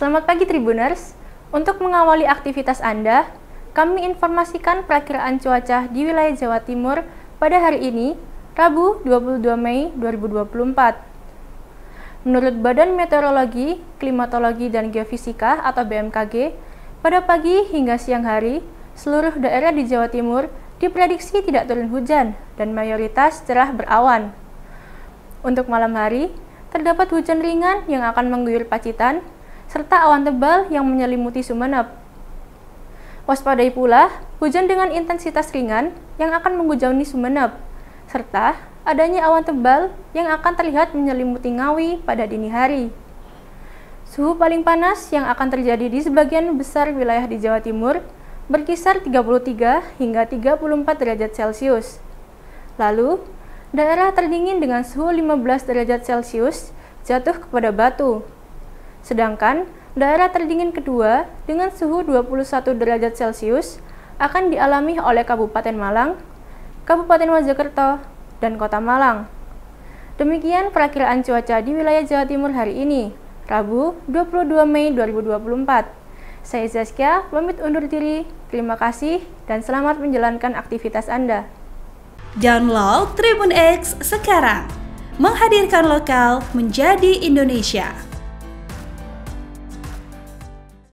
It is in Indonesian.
Selamat pagi Tribuners. Untuk mengawali aktivitas Anda, kami informasikan perakiraan cuaca di wilayah Jawa Timur pada hari ini, Rabu 22 Mei 2024. Menurut Badan Meteorologi, Klimatologi, dan Geofisika atau BMKG, pada pagi hingga siang hari, seluruh daerah di Jawa Timur diprediksi tidak turun hujan dan mayoritas cerah berawan. Untuk malam hari, terdapat hujan ringan yang akan mengguyur Pacitan, serta awan tebal yang menyelimuti Sumeneb. Waspadai pula hujan dengan intensitas ringan yang akan menghujani Sumeneb, serta adanya awan tebal yang akan terlihat menyelimuti Ngawi pada dini hari. Suhu paling panas yang akan terjadi di sebagian besar wilayah di Jawa Timur berkisar 33 hingga 34 derajat Celcius. Lalu, daerah terdingin dengan suhu 15 derajat Celcius jatuh kepada Batu, Sedangkan daerah terdingin kedua dengan suhu 21 derajat Celcius akan dialami oleh Kabupaten Malang, Kabupaten Mojokerto, dan Kota Malang. Demikian perakiraan cuaca di wilayah Jawa Timur hari ini, Rabu 22 Mei 2024. Saya Zaskia, pamit undur diri. Terima kasih dan selamat menjalankan aktivitas Anda. Download Tribun X sekarang. Menghadirkan lokal menjadi Indonesia.